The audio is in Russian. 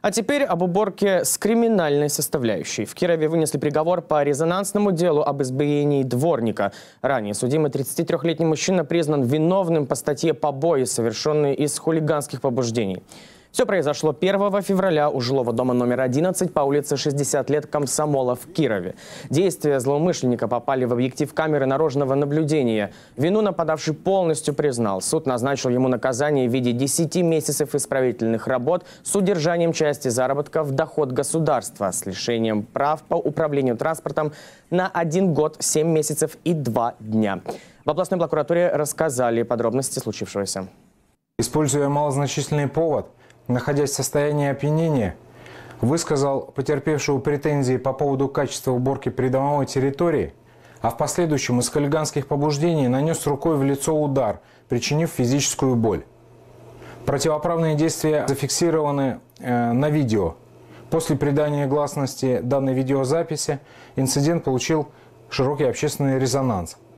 А теперь об уборке с криминальной составляющей. В Кирове вынесли приговор по резонансному делу об избиении дворника. Ранее судимый 33-летний мужчина признан виновным по статье «Побои, совершенные из хулиганских побуждений». Все произошло 1 февраля у жилого дома номер 11 по улице 60 лет Комсомола в Кирове. Действия злоумышленника попали в объектив камеры наружного наблюдения. Вину нападавший полностью признал. Суд назначил ему наказание в виде 10 месяцев исправительных работ с удержанием части заработка в доход государства, с лишением прав по управлению транспортом на 1 год, 7 месяцев и 2 дня. В областной прокуратуре рассказали подробности случившегося. Используя малозначительный повод – находясь в состоянии опьянения, высказал потерпевшего претензии по поводу качества уборки придомовой территории, а в последующем из хулиганских побуждений нанес рукой в лицо удар, причинив физическую боль. Противоправные действия зафиксированы э, на видео. После придания гласности данной видеозаписи инцидент получил широкий общественный резонанс –